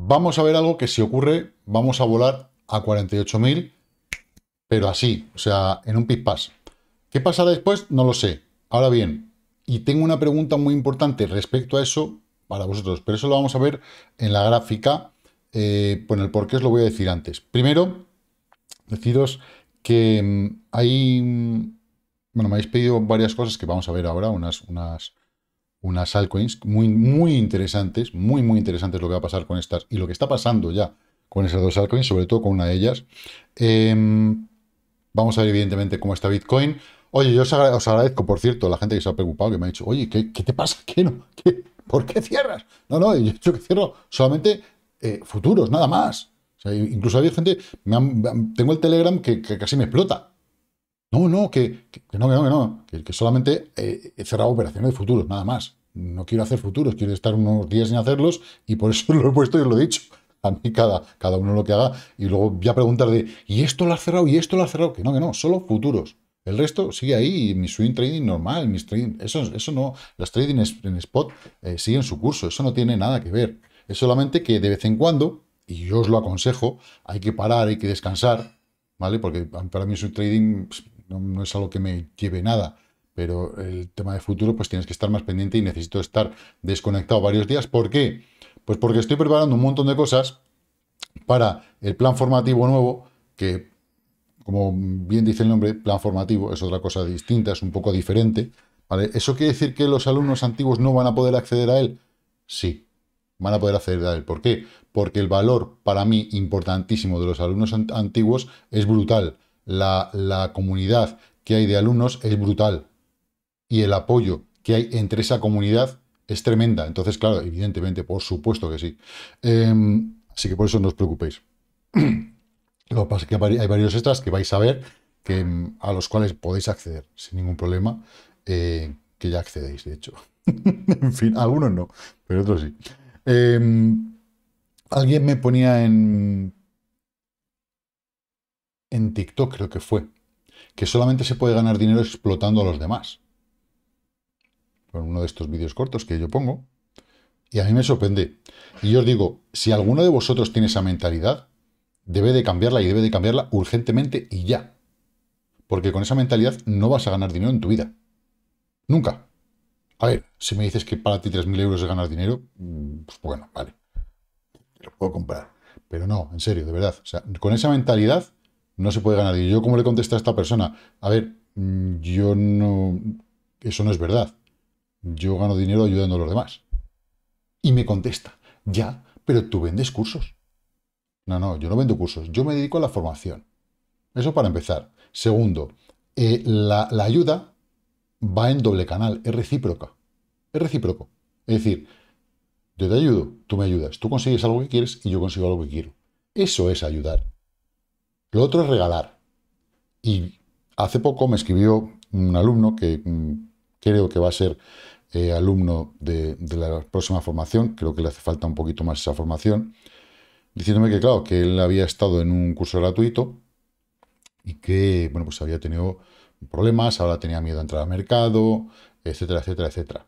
Vamos a ver algo que si ocurre, vamos a volar a 48.000, pero así, o sea, en un pass. ¿Qué pasará después? No lo sé. Ahora bien, y tengo una pregunta muy importante respecto a eso para vosotros, pero eso lo vamos a ver en la gráfica, eh, el por qué os lo voy a decir antes. Primero, deciros que mm, hay... Mm, bueno, me habéis pedido varias cosas que vamos a ver ahora, unas, unas unas altcoins muy, muy interesantes, muy, muy interesantes lo que va a pasar con estas y lo que está pasando ya con esas dos altcoins, sobre todo con una de ellas. Em, vamos a ver evidentemente cómo está Bitcoin. Oye, yo os, agradezco, por cierto, la gente que se ha preocupado, que me ha dicho, oye, ¿qué, te pasa? ¿Qué no? ¿Por qué cierras? No, no, yo he dicho que cierro solamente eh, futuros, nada más. incluso había gente, tengo el Telegram que casi me explota no, no, que, no, que no, que no, que, solamente eh, he cerrado operaciones de futuros, nada más. No quiero hacer futuros, quiero estar unos días sin hacerlos y por eso lo he puesto y lo he dicho. A mí cada, cada uno lo que haga y luego ya preguntar de, ¿y esto lo ha cerrado? ¿Y esto lo ha cerrado? Que no, que no, solo futuros. El resto sigue ahí, mi swing trading normal, mis trading, eso, eso no, las trading en spot eh, siguen su curso, eso no tiene nada que ver. Es solamente que de vez en cuando, y yo os lo aconsejo, hay que parar, hay que descansar, ¿vale? Porque para mí swing trading pues, no, es algo que me lleve nada pero el tema de futuro, pues tienes que estar más pendiente y necesito estar desconectado varios días. ¿Por qué? Pues porque estoy preparando un montón de cosas para el plan formativo nuevo, que, como bien dice el nombre, plan formativo es otra cosa distinta, es un poco diferente. ¿vale? ¿Eso quiere decir que los alumnos antiguos no van a poder acceder a él? Sí, van a poder acceder a él. ¿Por qué? Porque el valor para mí importantísimo de los alumnos antiguos es brutal la, comunidad que hay de alumnos es brutal y el apoyo que hay entre esa comunidad es tremenda. Entonces, claro, evidentemente, por supuesto que sí. Em, así que por eso no os preocupéis. Lo que pasa es que hay varios extras que vais a ver que, em, a los cuales podéis acceder sin ningún problema, eh, que ya accedéis, de hecho. en fin, algunos no, pero otros sí. Em, alguien me ponía en en TikTok creo que fue, que solamente se puede ganar dinero explotando a los demás. Por uno de estos vídeos cortos que yo pongo. Y a mí me sorprende. Y yo os digo, si alguno de vosotros tiene esa mentalidad, debe de cambiarla y debe de cambiarla urgentemente y ya. Porque con esa mentalidad no vas a ganar dinero en tu vida. Nunca. A ver, si me dices que para ti 3.000 euros es ganar dinero, mm, pues bueno, vale. Lo puedo comprar. Pero no, en serio, de verdad. O sea, con esa mentalidad no se puede ganar. Y yo, ¿cómo le contesto a esta persona? A ver, mm, yo no. Eso no es verdad. Yo gano dinero ayudando a los demás. Y me contesta, ya, pero tú vendes cursos. No, no, yo no vendo cursos. Yo me dedico a la formación. Eso para empezar. Segundo, eh, la, la ayuda va en doble canal, es recíproca. Es recíproco. Es decir, yo te ayudo, tú me ayudas, tú consigues algo que quieres y yo consigo algo que quiero. Eso es ayudar. Lo otro es regalar. Y hace poco me escribió un alumno que mm, creo que va a ser eh, alumno de, la próxima formación, creo que le hace falta un poquito más esa formación, diciéndome que, claro, que él había estado en un curso gratuito y que, bueno, pues había tenido problemas, ahora tenía miedo a entrar al mercado, etcétera, etcétera, etcétera.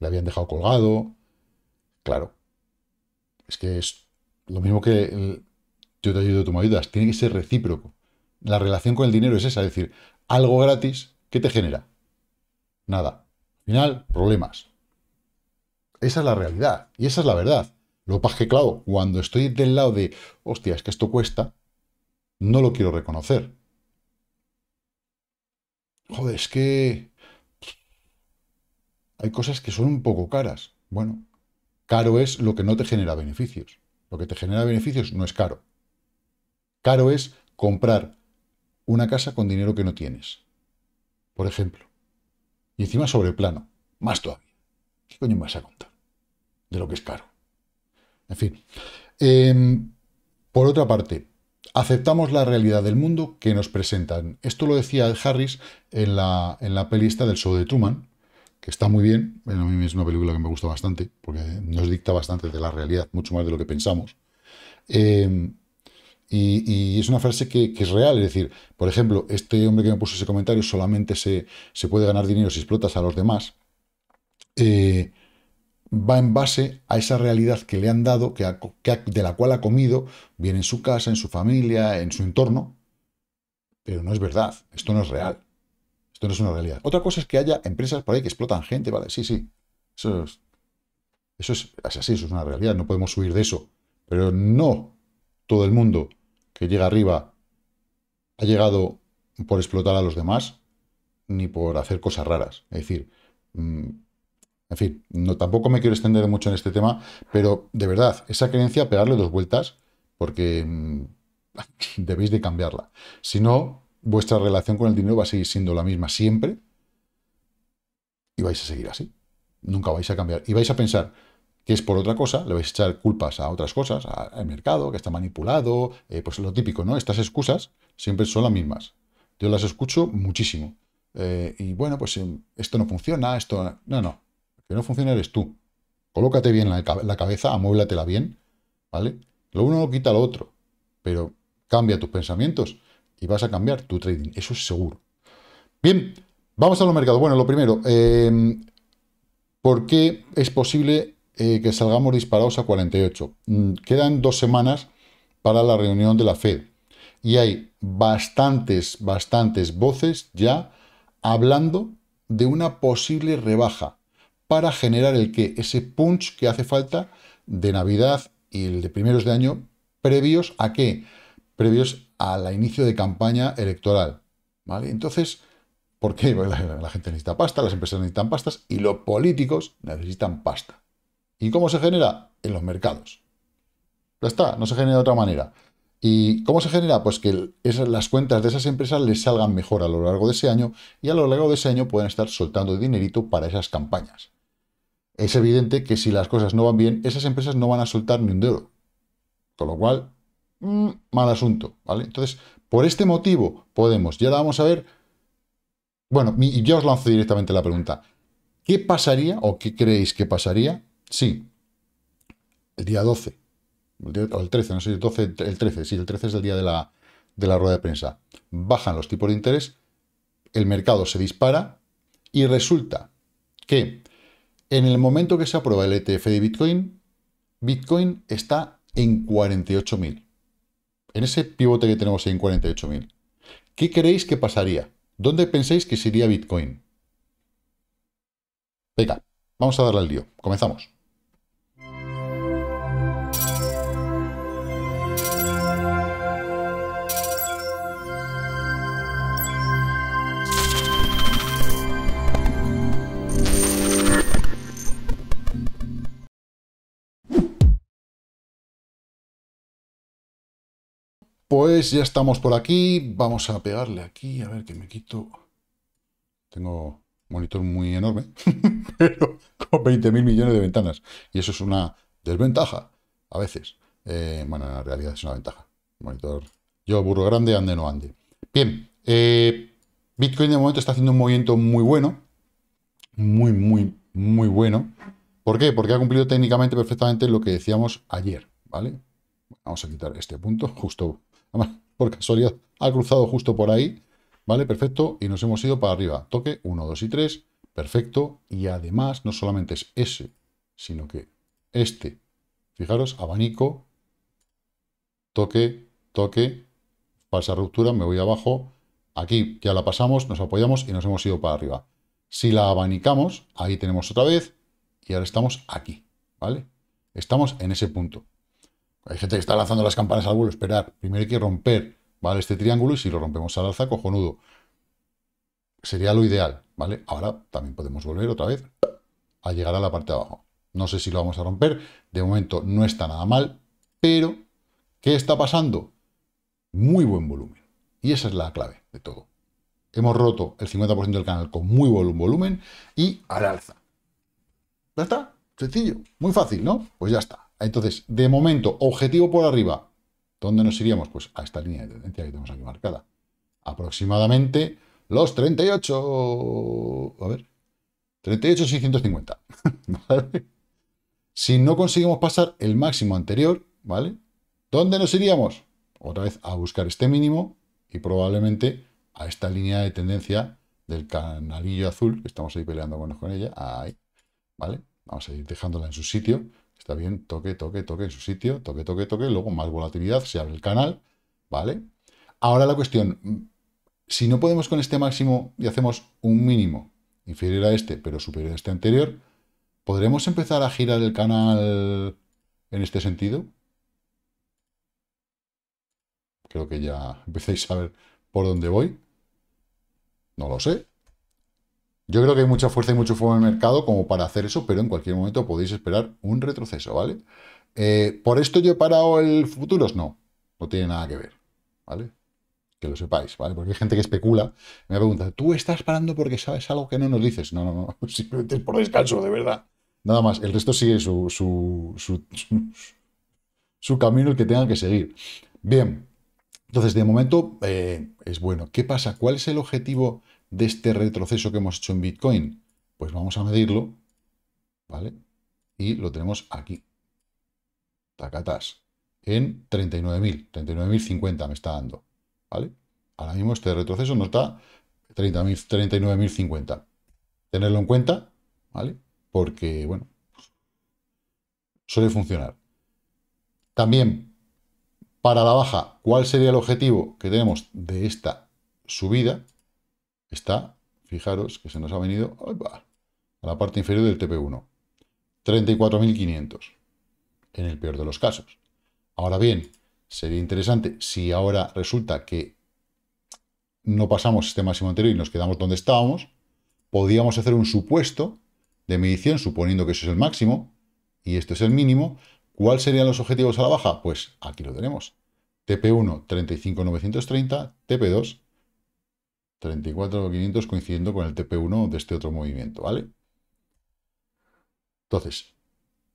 Le habían dejado colgado. Claro, es que es lo mismo que yo te ayudo, tú me ayudas. Tiene que ser recíproco. La relación con el dinero es esa, es decir, algo gratis, ¿qué te genera? Nada. Al final, problemas. Esa es la realidad y esa es la verdad. Lo paje que, claro, cuando estoy del lado de, hostia, es que esto cuesta, no lo quiero reconocer. Joder, es que hay cosas que son un poco caras. Bueno, caro es lo que no te genera beneficios. Lo que te genera beneficios no es caro. Caro es comprar una casa con dinero que no tienes, por ejemplo. Y encima sobre el plano, más todavía. ¿Qué coño me vas a contar de lo que es caro? En fin. Em, por otra parte, aceptamos la realidad del mundo que nos presentan. Esto lo decía Harris en la, en la del show de Truman, que está muy bien. a mí es una película que me gusta bastante, porque nos dicta bastante de la realidad, mucho más de lo que pensamos. Eh, y, es una frase que, es real, es decir, por ejemplo, este hombre que me puso ese comentario solamente se, puede ganar dinero si explotas a los demás, eh, va en base a esa realidad que le han dado, que, de la cual ha comido, bien en su casa, en su familia, en su entorno, pero no es verdad, esto no es real, esto no es una realidad. Otra cosa es que haya empresas por ahí que explotan gente, ¿vale? Sí, sí, eso es, eso es así, eso es una realidad, no podemos huir de eso, pero no todo el mundo que llega arriba ha llegado por explotar a los demás ni por hacer cosas raras. Es decir, mm, en fin, no, tampoco me quiero extender mucho en este tema, pero de verdad, esa creencia, pegarle dos vueltas, porque mm, debéis de cambiarla. Si no, vuestra relación con el dinero va a seguir siendo la misma siempre y vais a seguir así. Nunca vais a cambiar. Y vais a pensar, que es por otra cosa, le vais a echar culpas a otras cosas, al mercado, que está manipulado, eh, pues lo típico, ¿no? Estas excusas siempre son las mismas. Yo las escucho muchísimo. Eh, y bueno, pues em, esto no funciona, esto... No, no, que no funciona eres tú. Colócate bien la, cabeza, amuéblatela bien, ¿vale? Lo uno no quita lo otro, pero cambia tus pensamientos y vas a cambiar tu trading, eso es seguro. Bien, vamos a los mercados. Bueno, lo primero, em, ¿por qué es posible eh, que salgamos disparados a 48. Mm, quedan dos semanas para la reunión de la Fed y hay bastantes, bastantes voces ya hablando de una posible rebaja para generar el que ese punch que hace falta de Navidad y el de primeros de año previos a qué? Previos al inicio de campaña electoral. ¿Vale? Entonces, ¿por qué? La, la gente necesita pasta, las empresas necesitan pastas y los políticos necesitan pasta. ¿Y cómo se genera? En los mercados. Ya está, no se genera de otra manera. ¿Y cómo se genera? Pues que las cuentas de esas empresas les salgan mejor a lo largo de ese año y a lo largo de ese año pueden estar soltando dinerito para esas campañas. Es evidente que si las cosas no van bien, esas empresas no van a soltar ni un dedo. Con lo cual, mm, mal asunto, ¿vale? Entonces, por este motivo podemos, ya la vamos a ver, bueno, y yo os lanzo directamente la pregunta, ¿qué pasaría o qué creéis que pasaría Sí. El día 12. O el 13, no sé, el 12, el 13, sí, el 13 es el día de la, de la rueda de prensa. Bajan los tipos de interés, el mercado se dispara y resulta que en el momento que se aprueba el ETF de Bitcoin, Bitcoin está en 48.000. En ese pivote que tenemos en 48.000. ¿Qué creéis que pasaría? ¿Dónde pensáis que sería Bitcoin? Venga, vamos a darle al lío. Comenzamos. Pues ya estamos por aquí. Vamos a pegarle aquí. A ver que me quito. Tengo monitor muy enorme, pero con 20.000 millones de ventanas. Y eso es una desventaja, a veces. Eh, bueno, en realidad es una ventaja. Monitor. Yo burro grande, ande no ande. Bien. Eh, Bitcoin de momento está haciendo un movimiento muy bueno. Muy, muy, muy bueno. ¿Por qué? Porque ha cumplido técnicamente perfectamente lo que decíamos ayer. ¿Vale? Vamos a quitar este punto. Justo por casualidad, ha cruzado justo por ahí. ¿Vale? Perfecto. Y nos hemos ido para arriba. Toque 1, 2 y 3. Perfecto. Y además, no solamente es ese, sino que este. Fijaros, abanico, toque, toque, falsa ruptura, me voy abajo. Aquí ya la pasamos, nos apoyamos y nos hemos ido para arriba. Si la abanicamos, ahí tenemos otra vez y ahora estamos aquí, ¿vale? Estamos en ese punto. Hay gente que está lanzando las campanas al vuelo, esperar. Primero hay que romper, ¿vale? Este triángulo y si lo rompemos al alza, cojonudo. Sería lo ideal, ¿vale? Ahora también podemos volver otra vez a llegar a la parte de abajo. No sé si lo vamos a romper. De momento no está nada mal, pero ¿qué está pasando? Muy buen volumen. Y esa es la clave de todo. Hemos roto el 50% del canal con muy buen volumen y al alza. Ya está, sencillo, muy fácil, ¿no? Pues ya está. Entonces, de momento, objetivo por arriba, ¿dónde nos iríamos? Pues a esta línea de tendencia que tenemos aquí marcada. Aproximadamente los 38... A ver... 38,650. ¿Vale? Si no conseguimos pasar el máximo anterior, ¿vale? ¿Dónde nos iríamos? Otra vez a buscar este mínimo y probablemente a esta línea de tendencia del canalillo azul, que estamos ahí peleando con ella, ahí, ¿vale? Vamos a ir dejándola en su sitio Está bien, toque, toque, toque en su sitio, toque, toque, toque, luego más volatilidad, se abre el canal, ¿vale? Ahora la cuestión, mm, si no podemos con este máximo y hacemos un mínimo inferior a este, pero superior a este anterior, ¿podremos empezar a girar el canal en este sentido? Creo que ya empecéis a ver por dónde voy. No lo sé, yo creo que hay mucha fuerza y mucho fuego en el mercado como para hacer eso, pero en cualquier momento podéis esperar un retroceso, ¿vale? Eh, ¿Por esto yo he parado el futuros? No, no tiene nada que ver, ¿vale? Que lo sepáis, ¿vale? Porque hay gente que especula, me pregunta, ¿tú estás parando porque sabes algo que no nos dices? No, no, no, simplemente es por descanso, de verdad. Nada más, el resto sigue su, su, su, camino el que tengan que seguir. Bien, entonces de momento eh, es bueno. ¿Qué pasa? ¿Cuál es el objetivo de este retroceso que hemos hecho en Bitcoin? Pues vamos a medirlo, ¿vale? Y lo tenemos aquí. Tacatas. En 39.000, 39.050 me está dando, ¿vale? Ahora mismo este retroceso nos da 39.050. Tenerlo en cuenta, ¿vale? Porque, bueno, suele funcionar. También, para la baja, ¿cuál sería el objetivo que tenemos de esta subida? está, fijaros, que se nos ha venido a la parte inferior del TP1. 34.500, en el peor de los casos. Ahora bien, sería interesante si ahora resulta que no pasamos este máximo anterior y nos quedamos donde estábamos, podríamos hacer un supuesto de medición, suponiendo que eso es el máximo y esto es el mínimo. ¿Cuáles serían los objetivos a la baja? Pues aquí lo tenemos. TP1, 35.930, TP2, 34.500 coincidiendo con el TP1 de este otro movimiento, ¿vale? Entonces,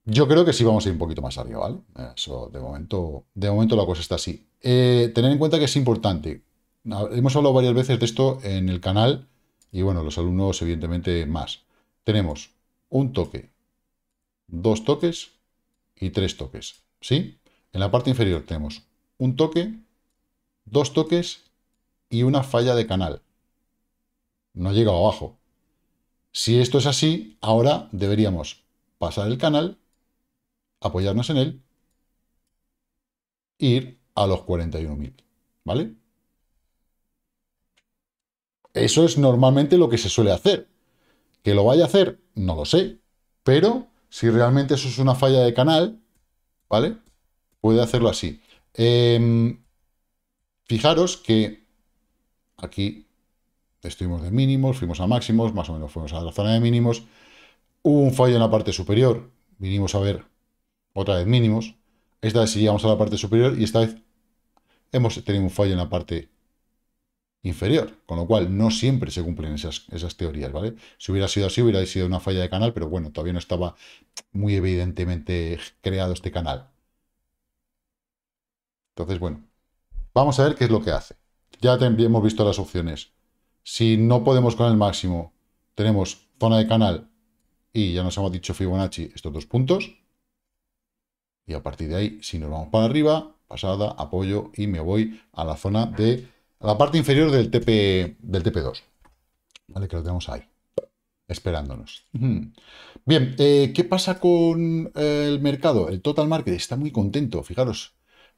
yo creo que sí vamos a ir un poquito más arriba, ¿vale? Eso, de momento, de momento la cosa está así. Eh, tener en cuenta que es importante. Hemos hablado varias veces de esto en el canal y, bueno, los alumnos, evidentemente, más. Tenemos un toque, dos toques y tres toques, ¿sí? En la parte inferior tenemos un toque, dos toques y una falla de canal no llega abajo. Si esto es así, ahora deberíamos pasar el canal, apoyarnos en él, ir a los 41.000, ¿vale? Eso es normalmente lo que se suele hacer. Que lo vaya a hacer, no lo sé, pero si realmente eso es una falla de canal, ¿vale? Puede hacerlo así. Em, fijaros que aquí Estuvimos de mínimos, fuimos a máximos, más o menos fuimos a la zona de mínimos. Hubo un fallo en la parte superior. Vinimos a ver otra vez mínimos. Esta vez sí llegamos a la parte superior y esta vez hemos tenido un fallo en la parte inferior. Con lo cual, no siempre se cumplen esas, teorías, ¿vale? Si hubiera sido así, hubiera sido una falla de canal, pero bueno, todavía no estaba muy evidentemente creado este canal. Entonces, bueno, vamos a ver qué es lo que hace. Ya hemos visto las opciones. Si no podemos con el máximo, tenemos zona de canal y ya nos hemos dicho Fibonacci estos dos puntos. Y a partir de ahí, si nos vamos para arriba, pasada, apoyo y me voy a la zona de la parte inferior del, TP, del TP2. Vale, que lo tenemos ahí, esperándonos. Bien, eh, ¿qué pasa con eh, el mercado? El total market está muy contento, fijaros,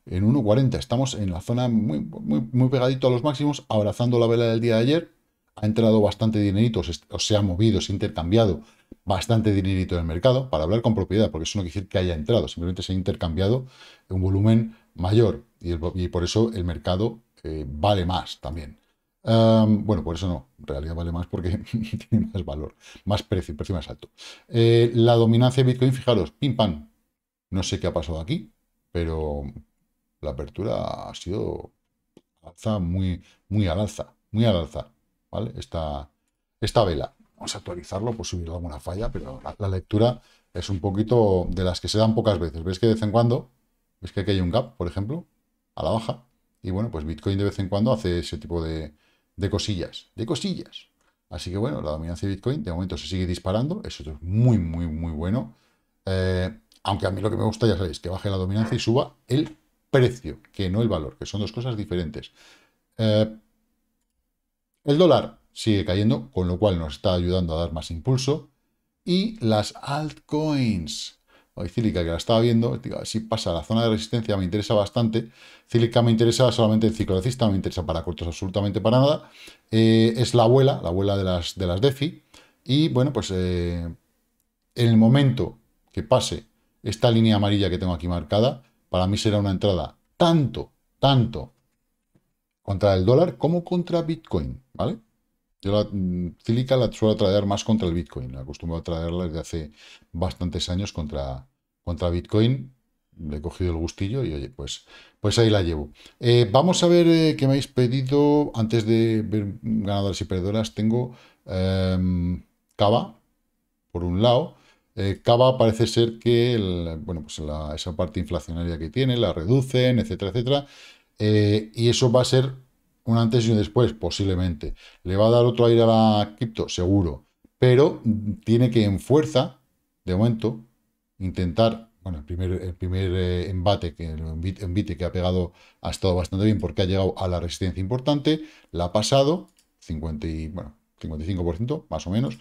en 1.40. Estamos en la zona muy, muy pegadito a los máximos, abrazando la vela del día de ayer ha entrado bastante dinerito, o se ha movido, se ha intercambiado bastante dinerito en el mercado, para hablar con propiedad, porque eso no quiere decir que haya entrado, simplemente se ha intercambiado un volumen mayor y, por eso el mercado eh, vale más también. bueno, por eso no, en realidad vale más porque tiene más valor, más precio, precio más alto. Eh, la dominancia de Bitcoin, fijaros, pim pam, no sé qué ha pasado aquí, pero la apertura ha sido alza muy, muy al alza, muy al alza. ¿vale? Esta, vela. Vamos a actualizarlo por subir alguna falla, pero la, lectura es un poquito de las que se dan pocas veces. ¿Ves que de vez en cuando, ves que aquí hay un gap, por ejemplo, a la baja? Y bueno, pues Bitcoin de vez en cuando hace ese tipo de, cosillas, de cosillas. Así que bueno, la dominancia de Bitcoin de momento se sigue disparando, eso es muy, muy, muy bueno. Eh, aunque a mí lo que me gusta, ya sabéis, que baje la dominancia y suba el precio, que no el valor, que son dos cosas diferentes. Eh, el dólar sigue cayendo, con lo cual nos está ayudando a dar más impulso. Y las altcoins. Hoy Cílica, que la estaba viendo, si pasa la zona de resistencia, me interesa bastante. Cílica me interesa solamente el ciclo no me interesa para cortos absolutamente para nada. Eh, es la abuela, la abuela de las, de las DeFi. Y bueno, pues en eh, el momento que pase esta línea amarilla que tengo aquí marcada, para mí será una entrada tanto, tanto contra el dólar como contra Bitcoin, ¿vale? Yo la sílica mm, la suelo traer más contra el Bitcoin, la acostumbro a traerla desde hace bastantes años contra, contra Bitcoin, le he cogido el gustillo y oye, pues, pues ahí la llevo. Eh, vamos a ver eh, qué me habéis pedido antes de ver ganadoras y perdedoras. Tengo em, Cava, por un lado. Eh, Cava parece ser que bueno, pues esa parte inflacionaria que tiene la reducen, etcétera, etcétera. Eh, y eso va a ser un antes y un después, posiblemente. ¿Le va a dar otro aire a la cripto? Seguro. Pero tiene que en fuerza, de momento, intentar bueno, el primer, eh, embate, que el que ha pegado ha estado bastante bien porque ha llegado a la resistencia importante, la ha pasado, y, bueno, 55% más o menos,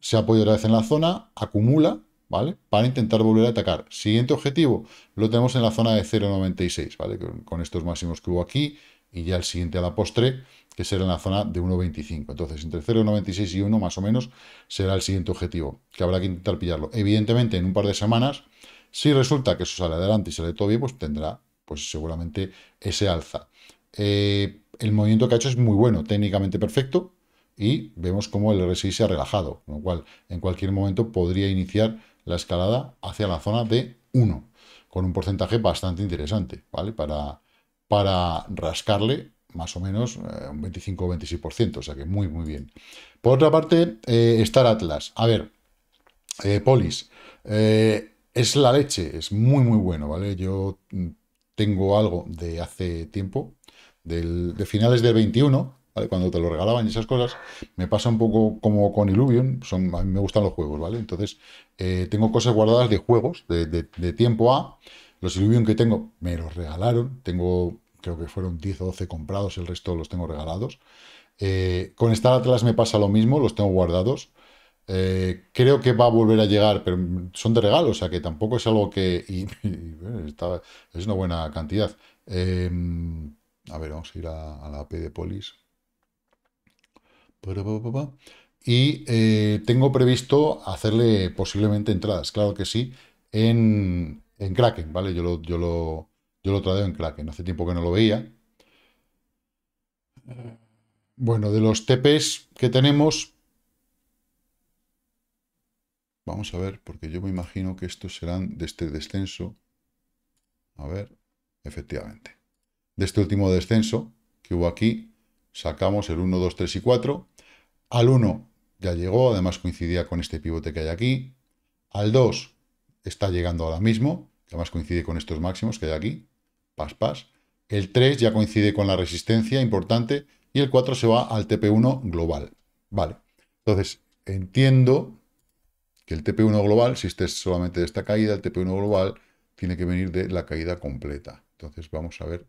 se ha podido otra vez en la zona, acumula, ¿vale? Para intentar volver a atacar. Siguiente objetivo lo tenemos en la zona de 0.96, ¿vale? Con estos máximos que hubo aquí y ya el siguiente a la postre, que será en la zona de 1.25. Entonces, entre 0.96 y 1 más o menos será el siguiente objetivo, que habrá que intentar pillarlo. Evidentemente, en un par de semanas, si resulta que eso sale adelante y sale todo bien, pues tendrá pues seguramente ese alza. Eh, el movimiento que ha hecho es muy bueno, técnicamente perfecto, y vemos cómo el RSI se ha relajado, con lo cual en cualquier momento podría iniciar la escalada hacia la zona de 1, con un porcentaje bastante interesante, ¿vale? Para, para rascarle más o menos eh, un 25 o 26%, o sea que muy, muy bien. Por otra parte, eh, Star Atlas. A ver, eh, Polis, es la leche, es muy, muy bueno, ¿vale? Yo tengo algo de hace tiempo, del, de finales del 21, cuando te lo regalaban y esas cosas, me pasa un poco como con Illuvium, a mí me gustan los juegos, ¿vale? Entonces, eh, tengo cosas guardadas de juegos, de, tiempo A, los Illuvium que tengo me los regalaron, tengo, creo que fueron 10 o 12 comprados, el resto los tengo regalados. Eh, con Star Atlas me pasa lo mismo, los tengo guardados. Eh, creo que va a volver a llegar, pero son de regalo, o sea que tampoco es algo que. es una buena cantidad. Em, a ver, vamos a ir a, la AP de Polis. Y eh, tengo previsto hacerle posiblemente entradas, claro que sí, en, en Kraken, ¿vale? Yo lo, yo lo, yo lo tradeo en Kraken, hace tiempo que no lo veía. Eh, bueno, de los TPs que tenemos, vamos a ver, porque yo me imagino que estos serán de este descenso. A ver, efectivamente. De este último descenso que hubo aquí, sacamos el 1, 2, 3 y 4. Al 1 ya llegó, además coincidía con este pivote que hay aquí. Al 2 está llegando ahora mismo, además coincide con estos máximos que hay aquí. Pas, pas. El 3 ya coincide con la resistencia importante y el 4 se va al TP1 global. Vale, entonces entiendo que el TP1 global, si este es solamente de esta caída, el TP1 global tiene que venir de la caída completa. Entonces vamos a ver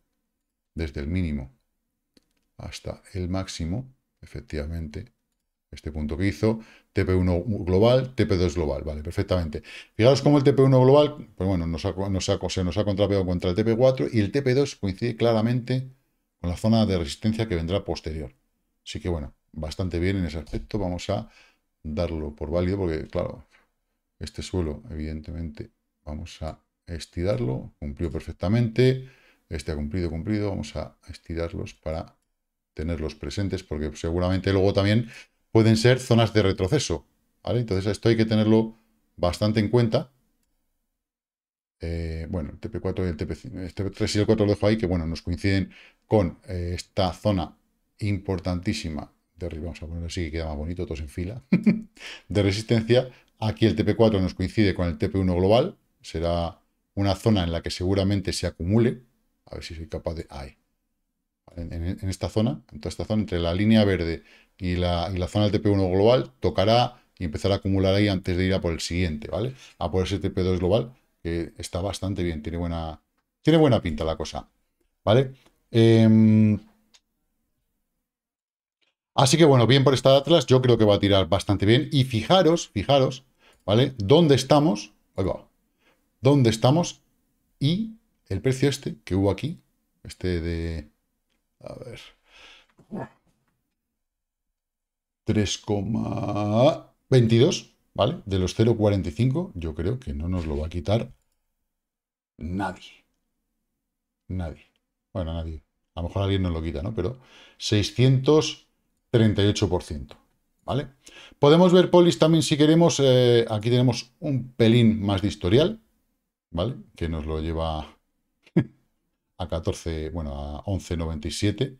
desde el mínimo hasta el máximo, efectivamente, este punto que hizo, TP1 global, TP2 global, vale, perfectamente. Fijaros cómo el TP1 global, pues bueno, nos ha, se nos ha contrapeado contra el TP4 y el TP2 coincide claramente con la zona de resistencia que vendrá posterior. Así que bueno, bastante bien en ese aspecto, vamos a darlo por válido porque, claro, este suelo, evidentemente, vamos a estirarlo, cumplió perfectamente, este ha cumplido, cumplido, vamos a estirarlos para tenerlos presentes porque seguramente luego también pueden ser zonas de retroceso. Entonces esto hay que tenerlo bastante en cuenta. Eh, bueno, el TP4 y el tp el TP3 y el 4 lo dejo ahí, que bueno, nos coinciden con eh, esta zona importantísima de arriba, vamos a ponerlo así que queda más bonito, todos en fila, de resistencia. Aquí el TP4 nos coincide con el TP1 global, será una zona en la que seguramente se acumule, a ver si soy capaz de... Ahí, en, esta zona, en toda esta zona, entre la línea verde y la, zona del TP1 global, tocará y empezará a acumular ahí antes de ir a por el siguiente, ¿vale? A por ese TP2 global, que está bastante bien, tiene buena, tiene buena pinta la cosa, ¿vale? Em, así que bueno, bien por esta Atlas, yo creo que va a tirar bastante bien. Y fijaros, fijaros, ¿vale? ¿Dónde estamos? Ahí ¿Dónde estamos? Y el precio este que hubo aquí, este de a ver. 3,22, ¿vale? De los 0,45, yo creo que no nos lo va a quitar nadie. Nadie. Bueno, nadie. A lo mejor alguien nos lo quita, ¿no? Pero 638%, ¿vale? Podemos ver polis también si queremos. Eh, aquí tenemos un pelín más de historial, ¿vale? Que nos lo lleva a 14, bueno, a 11.97.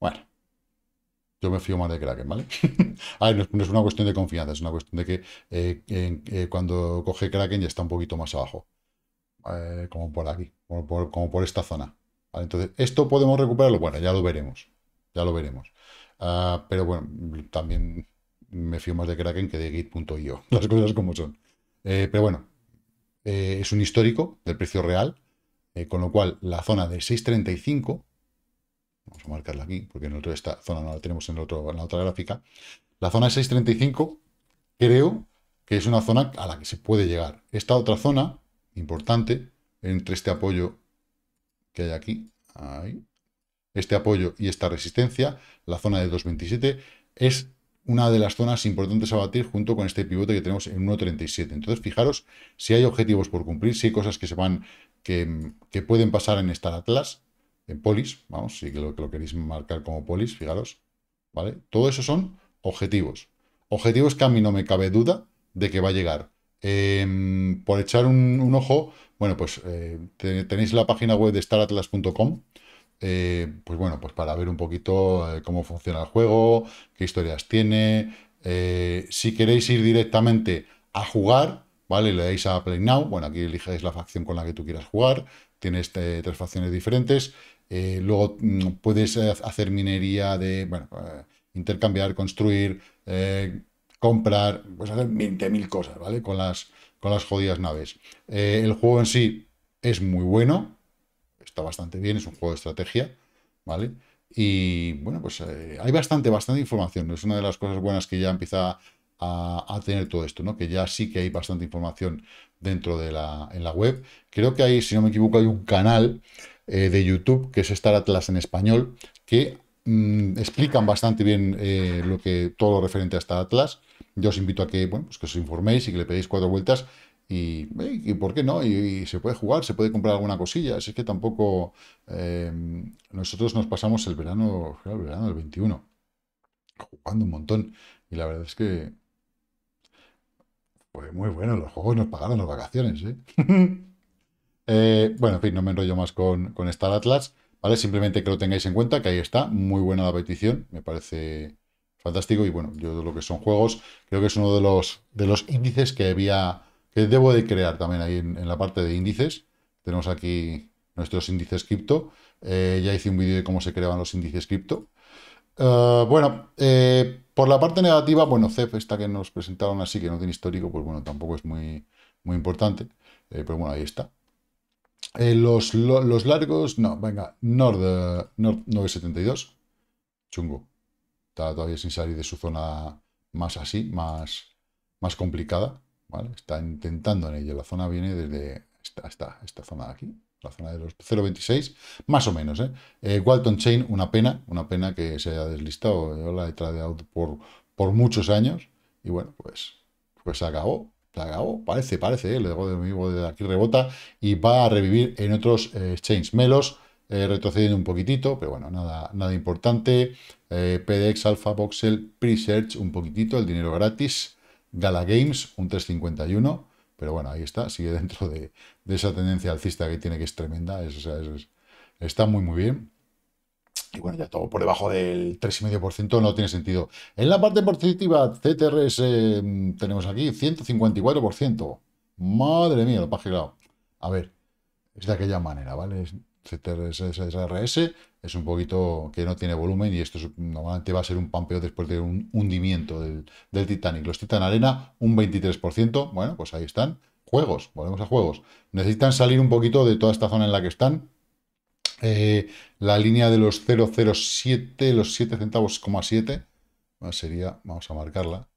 Bueno, yo me fío más de Kraken, ¿vale? no, es una cuestión de confianza, es una cuestión de que eh, eh, cuando coge Kraken ya está un poquito más abajo. Eh, como por aquí, como por, esta zona. Entonces, ¿esto podemos recuperarlo? Bueno, ya lo veremos. Ya lo veremos. Ah, pero bueno, también me fío más de Kraken que de Git.io, las cosas como son. pero bueno, es un histórico del precio real. Eh, con lo cual, la zona de 6.35, vamos a marcarla aquí, porque en esta zona no la tenemos en, otro, en la otra gráfica, la zona de 6.35 creo que es una zona a la que se puede llegar. Esta otra zona, importante, entre este apoyo que hay aquí, este apoyo y esta resistencia, la zona de 2.27, es una de las zonas importantes a batir junto con este pivote que tenemos en 1.37. Entonces, fijaros si hay objetivos por cumplir, si hay cosas que se van, que, pueden pasar en Star Atlas, en Polis, vamos, si lo, queréis marcar como Polis, fijaros, ¿vale? Todo eso son objetivos. Objetivos que a mí no me cabe duda de que va a llegar. Em, por echar un, ojo, bueno, pues eh, tenéis la página web de staratlas.com, eh, pues bueno, pues para ver un poquito eh, cómo funciona el juego, qué historias tiene. Eh, si queréis ir directamente a jugar, ¿vale? Le dais a Play Now, bueno, aquí elijáis la facción con la que tú quieras jugar, tienes este, tres facciones diferentes, luego mm, puedes hacer minería de, bueno, intercambiar, construir, comprar, puedes hacer 20.000 cosas, ¿vale? Con las, con las jodidas naves. el juego en sí es muy bueno, está bastante bien, es un juego de estrategia, ¿vale? Y bueno, pues eh, hay bastante, bastante información. Es una de las cosas buenas que ya empieza a, tener todo esto, ¿no? Que ya sí que hay bastante información dentro de la, en la web. Creo que hay, si no me equivoco, hay un canal eh, de YouTube que es Star Atlas en español, que mm, explican bastante bien eh, lo que todo lo referente a Star Atlas. Yo os invito a que, bueno, pues que os informéis y que le pedáis cuatro vueltas y, y, por qué no, y, se puede jugar, se puede comprar alguna cosilla, así que tampoco em, nosotros nos pasamos el verano, el verano del 21, jugando un montón, y la verdad es que fue muy bueno, los juegos nos pagaron las vacaciones, ¿eh? Eh, bueno, en fin, no me enrollo más con, Star Atlas, ¿vale? Simplemente que lo tengáis en cuenta, que ahí está, muy buena la petición, me parece fantástico, y bueno, yo de lo que son juegos, creo que es uno de los, de los índices que había que debo de crear también ahí en, la parte de índices. Tenemos aquí nuestros índices cripto. Eh, ya hice un vídeo de cómo se creaban los índices cripto. Eh, bueno, eh, por la parte negativa, bueno, CEF, esta que nos presentaron así, que no tiene histórico, pues bueno, tampoco es muy, muy importante. pero bueno, ahí está. los, largos, no, venga, Nord, 972. Chungo. Está todavía sin salir de su zona más así, más, más complicada. Está intentando en ello. La zona viene desde esta, esta, zona de aquí, la zona de los 0.26, más o menos. ¿eh? ¿eh? Walton Chain, una pena, una pena que se haya deslistado. Yo eh, la he tradeado por, por muchos años y bueno, pues, pues se acabó. Se acabó, parece, parece, ¿eh? luego de mi de aquí rebota y va a revivir en otros chains. exchanges. Melos retrocediendo un poquitito, pero bueno, nada, nada importante. PDX, Alpha, Voxel, Presearch, un poquitito, el dinero gratis. Gala Games, un 351, pero bueno, ahí está, sigue dentro de, esa tendencia alcista que tiene que es tremenda, está muy muy bien. Y bueno, ya todo por debajo del 3,5% no tiene sentido. En la parte positiva, CTRS mm, tenemos aquí 154%. Madre mía, lo página A ver, es de aquella manera, ¿vale? es un poquito que no tiene volumen y esto normalmente va a ser un pampeo después de un hundimiento del, Titanic. Los Titan Arena, un 23%, bueno, pues ahí están. Juegos, volvemos a juegos. Necesitan salir un poquito de toda esta zona en la que están. Eh, la línea de los 007, los 7 centavos, 7, sería, vamos a marcarla,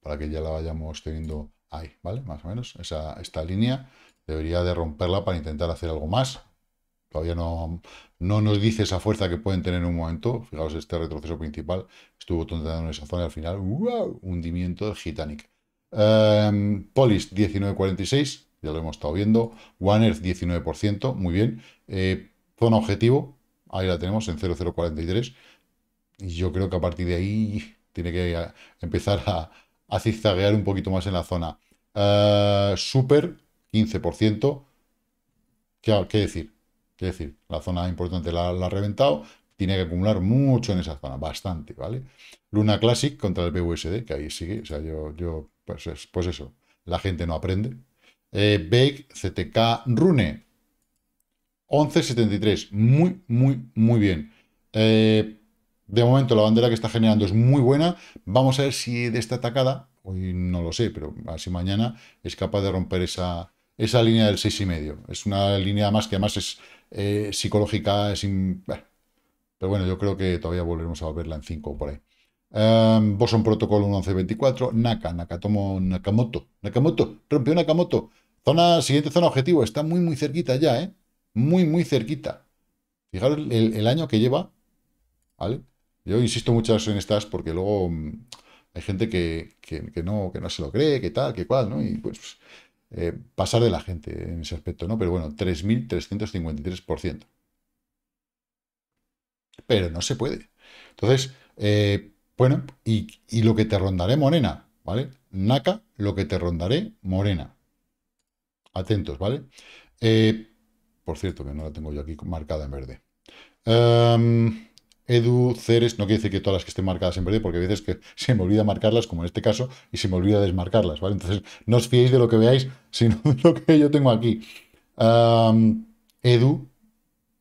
para que ya la vayamos teniendo ahí, ¿vale? Más o menos, esa, esta línea debería de romperla para intentar hacer algo más. Todavía no, no nos dice esa fuerza que pueden tener en un momento. Fijaos, este retroceso principal estuvo tonteando en esa zona y al final, ¡wow! Hundimiento del Titanic. Em, Polis 19.46, ya lo hemos estado viendo. One 19%, muy bien. Eh, zona objetivo, ahí la tenemos en 0.043. Y yo creo que a partir de ahí tiene que empezar a, a, zigzaguear un poquito más en la zona. Eh, super 15%. ¿Qué decir? Es decir, la zona importante la, ha reventado, tiene que acumular mucho en esa zona, bastante, ¿vale? Luna Classic contra el BUSD, que ahí sigue, o sea, yo, yo pues, pues eso, la gente no aprende. Eh, Bake, CTK, Rune, 11.73, muy, muy, muy bien. Eh, de momento la bandera que está generando es muy buena, vamos a ver si de esta atacada, hoy no lo sé, pero así mañana, es capaz de romper esa, esa línea del 6,5. Es una línea más que además es eh, psicológica, es... Pero bueno, yo creo que todavía volveremos a verla en 5 o por ahí. Em, Boson Protocol 1124, Naka, Tomo Nakamoto, Nakamoto, rompió Nakamoto. Zona, siguiente zona objetivo, está muy, muy cerquita ya, ¿eh? Muy, muy cerquita. Fijaros el, año que lleva, ¿vale? Yo insisto muchas en estas porque luego mm, hay gente que, no, que no se lo cree, que tal, que cual, ¿no? Y pues eh, pasar de la gente en ese aspecto, ¿no? Pero bueno, 3.353%. Pero no se puede. Entonces, eh, bueno, y, lo que te rondaré morena, ¿vale? Naca, lo que te rondaré morena. Atentos, ¿vale? Eh, por cierto, que no la tengo yo aquí marcada en verde. Em, Edu, Ceres, no quiere decir que todas las que estén marcadas en verde, porque a veces que se me olvida marcarlas, como en este caso, y se me olvida desmarcarlas, ¿vale? Entonces, no os fiéis de lo que veáis, sino de lo que yo tengo aquí. Edu,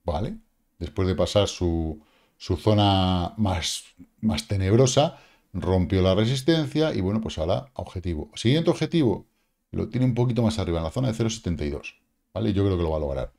¿vale? Después de pasar su, zona más, más tenebrosa, rompió la resistencia y, bueno, pues ahora objetivo. Siguiente objetivo, lo tiene un poquito más arriba, en la zona de 0,72, ¿vale? Yo creo que lo va a lograr.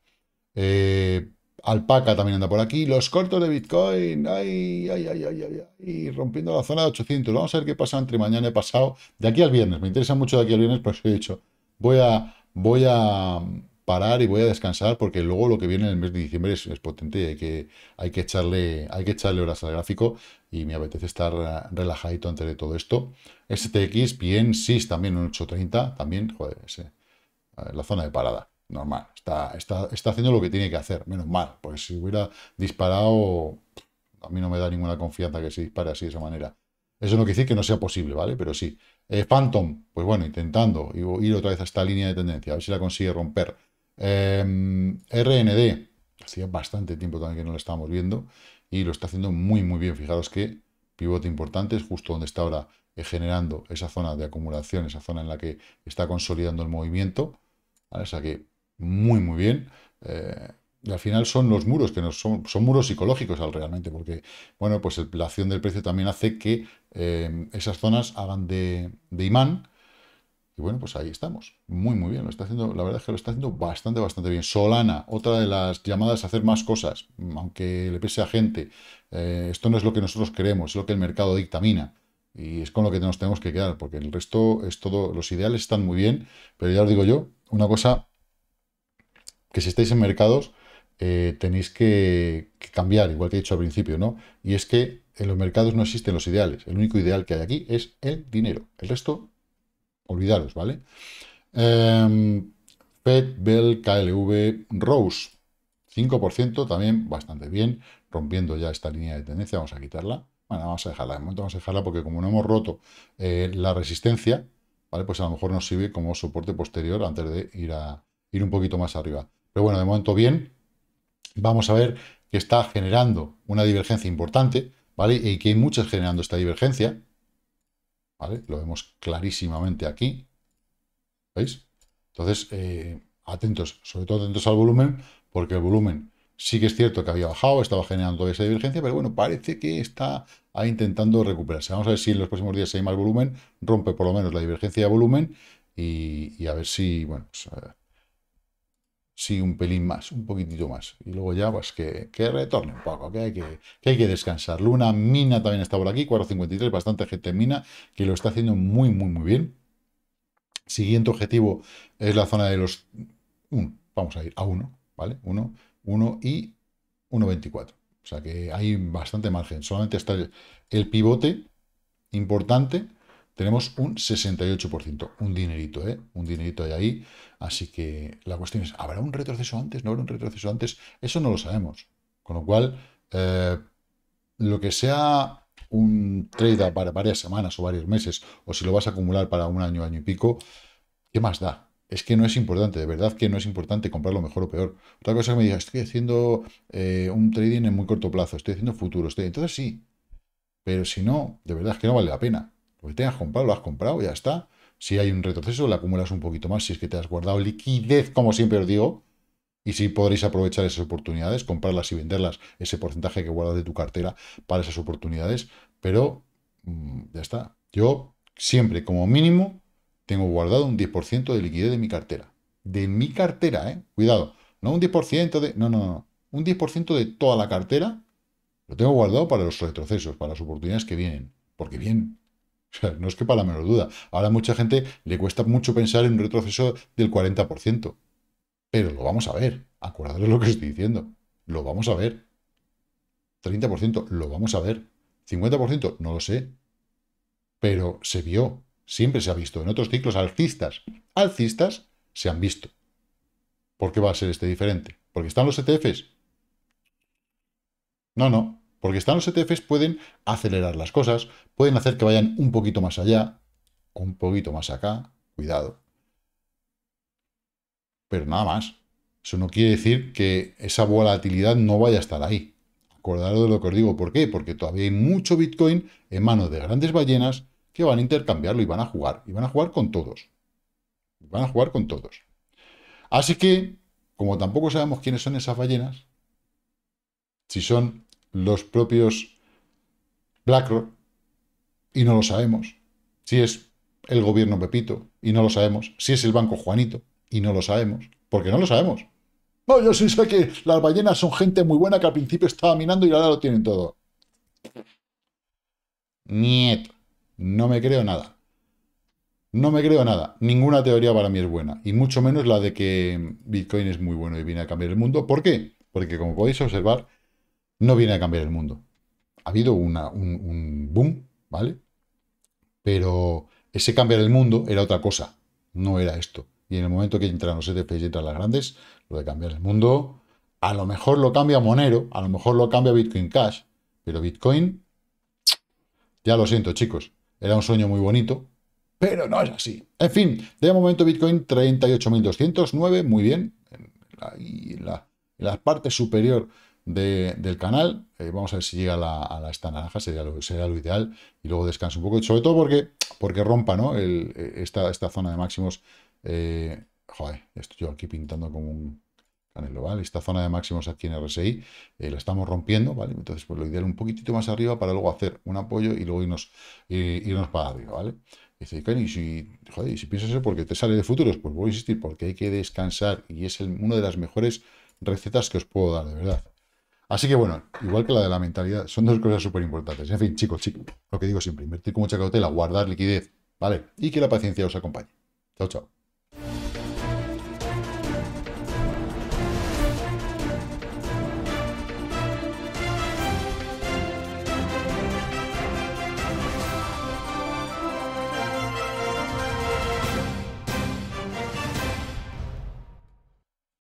Eh, Alpaca también anda por aquí. Los cortos de Bitcoin. Ay, ay, ay, ay, ay, Y rompiendo la zona de 800. Vamos a ver qué pasa entre mañana y pasado. De aquí al viernes. Me interesa mucho de aquí al viernes, por eso he dicho. Voy a, voy a mm, parar y voy a descansar porque luego lo que viene en el mes de diciembre es, potente y hay que, hay, que echarle, hay que echarle horas al gráfico y me apetece estar ah, relajadito antes de todo esto. STX, bien, SIS también un 830. También, joder, la zona de parada normal, está, está, haciendo lo que tiene que hacer, menos mal, porque si hubiera disparado, a mí no me da ninguna confianza que se dispare así de esa manera. Eso no quiere decir que no sea posible, ¿vale? Pero sí. Eh, Phantom, pues bueno, intentando ir otra vez a esta línea de tendencia, a ver si la consigue romper. Em, RND, hacía bastante tiempo también que no la estábamos viendo y lo está haciendo muy, muy bien. Fijaros que pivote importante es justo donde está ahora eh, generando esa zona de acumulación, esa zona en la que está consolidando el movimiento. ¿vale? O sea que muy, muy bien. Eh, y al final son los muros, que nos son, son muros psicológicos realmente, porque bueno, pues la acción del precio también hace que eh, esas zonas hagan de, imán. Y bueno, pues ahí estamos. Muy, muy bien. Lo está haciendo, la verdad es que lo está haciendo bastante, bastante bien. Solana, otra de las llamadas a hacer más cosas, aunque le pese a gente. Eh, esto no es lo que nosotros queremos, es lo que el mercado dictamina. Y es con lo que nos tenemos que quedar, porque el resto es todo. Los ideales están muy bien, pero ya os digo yo, una cosa que si estáis en mercados eh, tenéis que, cambiar, igual que he dicho al principio, ¿no? Y es que en los mercados no existen los ideales. El único ideal que hay aquí es el dinero. El resto, olvidaros, ¿vale? Em, Fed, Bell, KLV, Rose, 5%, también bastante bien, rompiendo ya esta línea de tendencia, vamos a quitarla. Bueno, vamos a dejarla, de momento vamos a dejarla porque como no hemos roto eh, la resistencia, ¿vale? Pues a lo mejor nos sirve como soporte posterior antes de ir a ir un poquito más arriba. Pero bueno, de momento bien. Vamos a ver que está generando una divergencia importante, ¿vale? Y que hay muchas generando esta divergencia. ¿Vale? Lo vemos clarísimamente aquí. ¿Veis? Entonces, eh, atentos, sobre todo atentos al volumen, porque el volumen sí que es cierto que había bajado, estaba generando esa divergencia, pero bueno, parece que está intentando recuperarse. Vamos a ver si en los próximos días hay más volumen, rompe por lo menos la divergencia de volumen y, a ver si, bueno, pues, eh, sí, un pelín más, un poquitito más. Y luego ya, pues que, que retorne un poco, que hay que, hay que, descansar. Luna Mina también está por aquí, 453, bastante gente mina, que lo está haciendo muy, muy, muy bien. Siguiente objetivo es la zona de los... vamos a ir a 1, ¿vale? 1, 1 y 1.24. O sea que hay bastante margen. Solamente está el pivote importante tenemos un 68%, un dinerito, ¿eh? Un dinerito de ahí. Así que la cuestión es, ¿habrá un retroceso antes? ¿No habrá un retroceso antes? Eso no lo sabemos. Con lo cual, eh, lo que sea un trader para varias semanas o varios meses, o si lo vas a acumular para un año, año y pico, ¿qué más da? Es que no es importante, de verdad que no es importante comprarlo mejor o peor. Otra cosa que me diga: estoy haciendo eh, un trading en muy corto plazo, estoy haciendo futuro, estoy... entonces sí, pero si no, de verdad es que no vale la pena. Porque tengas comprado, lo has comprado, ya está. Si hay un retroceso, le acumulas un poquito más, si es que te has guardado liquidez, como siempre os digo, y si podréis aprovechar esas oportunidades, comprarlas y venderlas, ese porcentaje que guardas de tu cartera para esas oportunidades, pero mm, ya está. Yo siempre, como mínimo, tengo guardado un 10% de liquidez de mi cartera. De mi cartera, ¿eh? Cuidado, no un 10% de... No, no, no. Un 10% de toda la cartera lo tengo guardado para los retrocesos, para las oportunidades que vienen, porque vienen. no es que para la menor duda. Ahora a mucha gente le cuesta mucho pensar en un retroceso del 40%. Pero lo vamos a ver. Acuérdale lo que estoy diciendo. Lo vamos a ver. 30% lo vamos a ver. 50% no lo sé. Pero se vio. Siempre se ha visto. En otros ciclos alcistas. Alcistas se han visto. ¿Por qué va a ser este diferente? ¿Porque están los ETFs? No, no. Porque están los ETFs, pueden acelerar las cosas, pueden hacer que vayan un poquito más allá, un poquito más acá, cuidado. Pero nada más. Eso no quiere decir que esa volatilidad no vaya a estar ahí. Acordaros de lo que os digo. ¿Por qué? Porque todavía hay mucho Bitcoin en manos de grandes ballenas que van a intercambiarlo y van a jugar. Y van a jugar con todos. van a jugar con todos. Así que, como tampoco sabemos quiénes son esas ballenas, si son los propios BlackRock y no lo sabemos. Si es el gobierno Pepito y no lo sabemos. Si es el banco Juanito y no lo sabemos. Porque no lo sabemos. No, yo sí sé que las ballenas son gente muy buena que al principio estaba minando y ahora lo tienen todo. Nieto. No me creo nada. No me creo nada. Ninguna teoría para mí es buena. Y mucho menos la de que Bitcoin es muy bueno y viene a cambiar el mundo. ¿Por qué? Porque como podéis observar, no viene a cambiar el mundo. Ha habido un, boom, ¿vale? Pero ese cambiar el mundo era otra cosa, no era esto. Y en el momento que entran los ETFs y entran las grandes, lo de cambiar el mundo, a lo mejor lo cambia Monero, a lo mejor lo cambia Bitcoin Cash, pero Bitcoin, ya lo siento chicos, era un sueño muy bonito, pero no es así. En fin, de momento Bitcoin 38.209, muy bien, y en la parte superior de, del canal. Eh, vamos a ver si llega a la, esta naranja, sería lo, sería lo ideal. Y luego descanso un poco, sobre todo porque, porque rompa ¿no? El, eh, esta, esta zona de máximos. Eh, joder, estoy yo aquí pintando como un canelo, ¿vale? Esta zona de máximos aquí en RSI eh, la estamos rompiendo, ¿vale? Entonces, pues lo ideal un poquitito más arriba para luego hacer un apoyo y luego irnos, irnos para arriba, ¿vale? y si, si piensas eso porque te sale de futuros, pues voy a insistir, porque hay que descansar y es una de las mejores recetas que os puedo dar, de verdad. Así que bueno, igual que la de la mentalidad, son dos cosas súper importantes. En fin, chicos, chicos, lo que digo siempre, invertir con mucha cautela, guardar liquidez, ¿vale? Y que la paciencia os acompañe. Chao, chao.